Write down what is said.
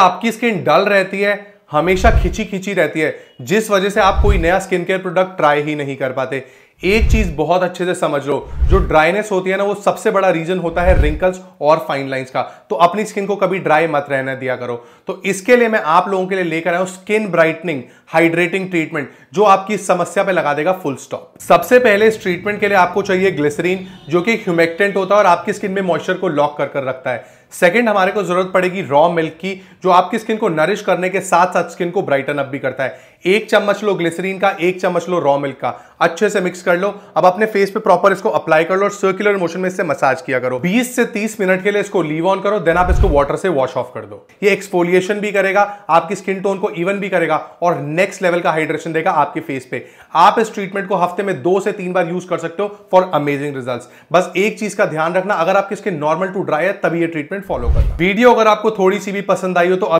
आपकी skin dull रहती है हमेशा खिंची खिंची रहती है जिस वजह से आप कोई नया स्किन केयर प्रोडक्ट ट्राई ही नहीं कर पाते एक चीज बहुत अच्छे से समझ लो जो ड्राइनेस होती है ना वो सबसे बड़ा रीजन होता है रिंकल्स और फाइन लाइंस का तो अपनी स्किन को कभी ड्राई मत रहने दिया करो तो इसके लिए मैं आप लोगों के लिए लेकर आया हूं स्किन ब्राइटनिंग हाइड्रेटिंग ट्रीटमेंट जो आपकी इस समस्या पे लगा देगा फुल स्टॉप सबसे पहले इस ट्रीटमेंट के लिए आपको चाहिए ग्लिसरीन जो कि ह्यूमेक्टेंट होता है और आपकी स्किन में मॉइस्चर को लॉक कर कर रखता है सेकेंड हमारे को जरूरत पड़ेगी रॉ मिल्क की जो आपकी स्किन को नरिश करने के साथ साथ स्किन को ब्राइटन अप भी करता है एक चम्मच लो ग्लिसरीन का एक चम्मच लो रॉ मिल्क का अच्छे से मिक्स कर लो अब अपने फेस पे प्रॉपर इसको अप्लाई कर लो और सर्कुलर मोशन में इससे मसाज किया करो 20 से 30 मिनट के लिए इसको लीव ऑन करो देन आप इसको वाटर से वॉश ऑफ कर दो ये एक्सफोलिएशन भी करेगा आपकी स्किन टोन को इवन भी करेगा और नेक्स्ट लेवल का हाइड्रेशन देगा आपके फेस पे आप इस ट्रीटमेंट को हफ्ते में दो से तीन बार यूज कर सकते हो फॉर अमेजिंग रिजल्ट बस एक चीज का ध्यान रखना अगर आपकी स्किन नॉर्मल टू ड्राई है तभी यह ट्रीटमेंट फॉलो करना वीडियो अगर आपको थोड़ी सी भी पसंद आई हो तो